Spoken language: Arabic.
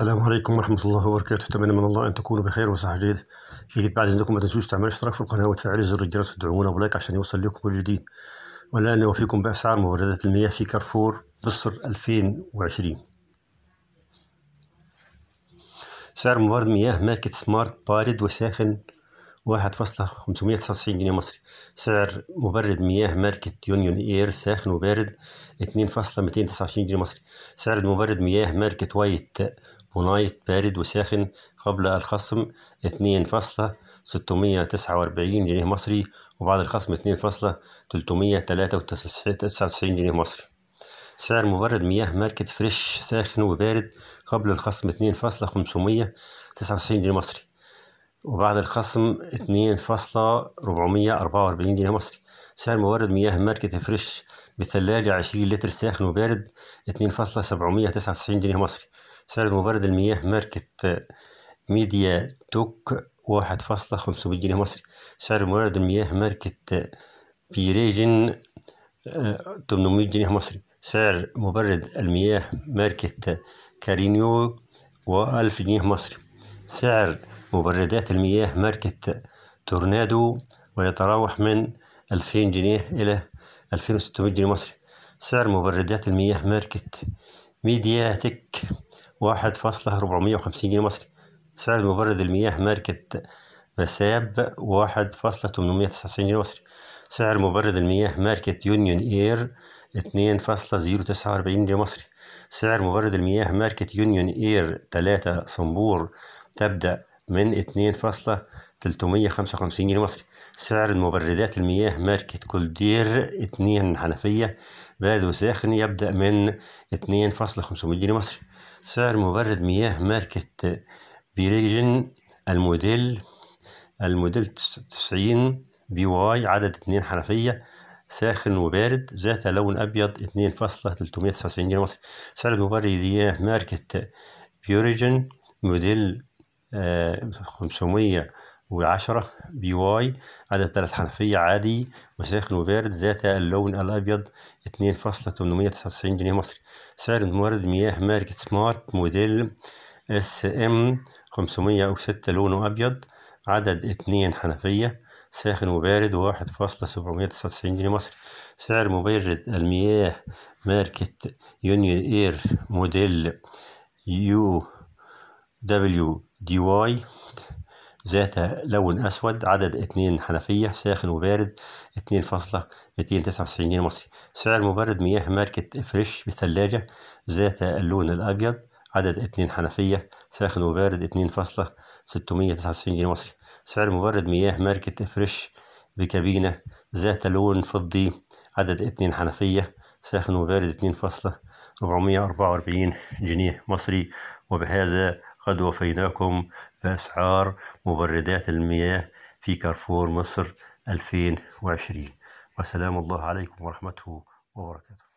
السلام عليكم ورحمة الله وبركاته أتمنى من الله أن تكونوا بخير وصحة جيدة أكيد بعد إذنكم ما تنسوش تعملوا اشتراك في القناة وتفعلوا زر الجرس وتدعمونا بلايك عشان يوصل لكم كل جديد والآن نوفيكم بأسعار مبردات المياه في كارفور مصر 2020 سعر مبرد مياه ماركة سمارت بارد وساخن واحد فاصلة خمسمية تسعة وتسعين جنيه مصري سعر مبرد مياه ماركة يونيون اير ساخن وبارد اتنين فاصلة ميتين تسعة وعشرين جنيه مصري سعر مبرد مياه ماركة وايت ونايت بارد وساخن قبل الخصم 2.649 فاصلة ستمية تسعة وأربعين جنيه مصري وبعد الخصم 2.399 فاصلة تلتمية تلاتة وتسعة وتسعين جنيه مصري سعر مبرد مياه ماركة فريش ساخن وبارد قبل الخصم 2.599 فاصلة خمسمية تسعة وتسعين جنيه مصري وبعد الخصم 2.444 جنيه مصري سعر مورد مياه ماركة فريش بثلاجة 20 لتر ساخن وبارد 2.799 جنيه مصري سعر مورد المياه ماركة ميديا توك 1.500 جنيه مصري سعر مورد المياه ماركة بيريجن 800 آه، جنيه مصري سعر مبرد المياه ماركة كارينيو و1000 جنيه مصري سعر مبردات المياه ماركة تورنادو ويتراوح من 2000 جنيه إلى 2600 جنيه مصري سعر مبردات المياه ماركة ميدياتك 1.450 جنيه مصري سعر مبرد المياه ماركة مساب 1.899 جنيه مصري سعر مبرد المياه ماركة يونيون اير 2.049 جنيه مصري سعر مبرد المياه ماركة يونيون اير 3 صنبور تبدأ من 2.355 جنيه مصري سعر المبردات المياه ماركة كولدير 2 حنفية بارد وساخن يبدأ من 2.500 جنيه مصري سعر مبرد مياه ماركة بيريجن الموديل الموديل 90 بي واي عدد 2 حنفية ساخن وبارد ذات لون أبيض 2.399 جنيه مصري سعر المبرد مياه ماركة بيوريجن موديل خمسمية وعشرة بي واي عدد ثلاث حنفية عادي وساخن وبارد ذات اللون الأبيض اتنين فاصلة تمنمية تسعة وتسعين جنيه مصري سعر مورد مياه ماركة سمارت موديل اس ام خمسمية وستة لونه أبيض عدد اتنين حنفية ساخن وبارد واحد فاصلة سبعمية تسعة وتسعين جنيه مصري سعر مبرد المياه ماركة يونيون اير موديل يو دبليو دي واي ذات لون أسود عدد اثنين حنفية ساخن وبارد فاصلة ميتين تسعة وتسعين جنيه مصري سعر مبرد مياه ماركة فريش بثلاجة ذات اللون الأبيض عدد اثنين حنفية ساخن وبارد فاصلة ستمية تسعة وتسعين جنيه مصري سعر مبرد مياه ماركة فريش بكابينة ذات لون فضي عدد اثنين حنفية ساخن وبارد فاصلة أربعة وأربعين جنيه مصري وبهذا قد وفيناكم بأسعار مبردات المياه في كارفور مصر 2020 وسلام الله عليكم ورحمته وبركاته